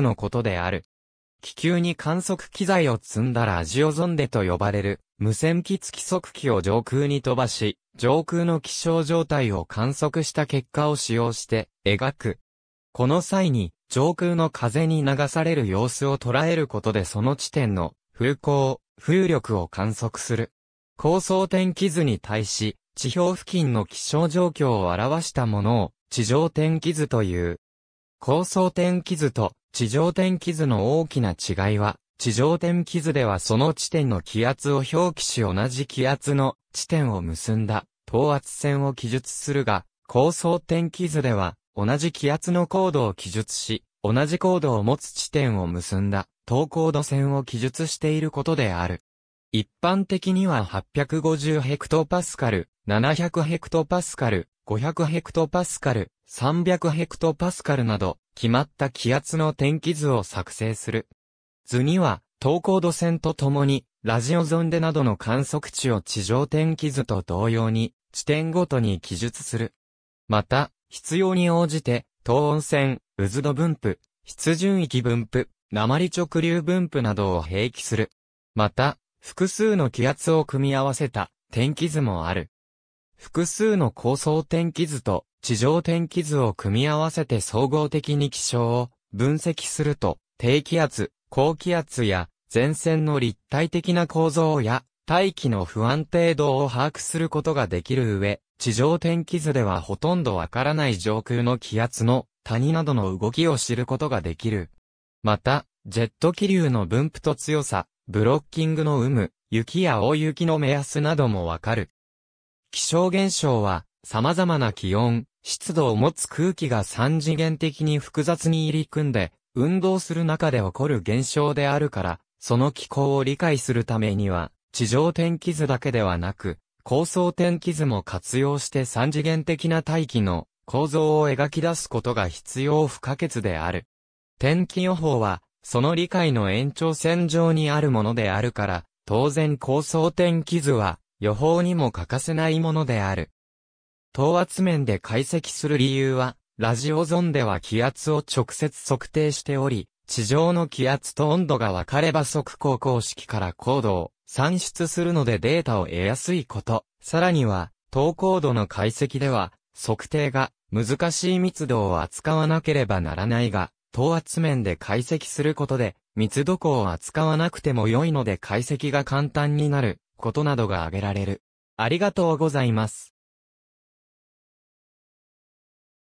のことである。気球に観測機材を積んだラジオゾンデと呼ばれる、無線機付き測器を上空に飛ばし、上空の気象状態を観測した結果を使用して描く。この際に、上空の風に流される様子を捉えることでその地点の風向、風力を観測する。高層天気図に対し、地表付近の気象状況を表したものを地上天気図という。高層天気図と地上天気図の大きな違いは、地上天気図ではその地点の気圧を表記し同じ気圧の地点を結んだ等圧線を記述するが、高層天気図では同じ気圧の高度を記述し、同じ高度を持つ地点を結んだ等高度線を記述していることである。一般的には850ヘクトパスカル、700ヘクトパスカル、500ヘクトパスカル、300ヘクトパスカルなど、決まった気圧の天気図を作成する。図には、投高度線とともに、ラジオゾンデなどの観測値を地上天気図と同様に、地点ごとに記述する。また、必要に応じて、等温線、渦度分布、湿潤域分布、鉛直流分布などを併記する。また、複数の気圧を組み合わせた天気図もある。複数の高層天気図と地上天気図を組み合わせて総合的に気象を分析すると、低気圧、高気圧や前線の立体的な構造や大気の不安定度を把握することができる上、地上天気図ではほとんどわからない上空の気圧の谷などの動きを知ることができる。また、ジェット気流の分布と強さ、ブロッキングの有無、雪や大雪の目安などもわかる。気象現象は、様々な気温、湿度を持つ空気が三次元的に複雑に入り組んで、運動する中で起こる現象であるから、その気候を理解するためには、地上天気図だけではなく、高層天気図も活用して三次元的な大気の構造を描き出すことが必要不可欠である。天気予報は、その理解の延長線上にあるものであるから、当然高層天気図は、予報にも欠かせないものである。等圧面で解析する理由は、ラジオゾンでは気圧を直接測定しており、地上の気圧と温度が分かれば即行公式から高度を算出するのでデータを得やすいこと。さらには、等高度の解析では、測定が難しい密度を扱わなければならないが、等圧面で解析することで、密度高を扱わなくても良いので解析が簡単になる。ことなどが挙げられる。ありがとうございます。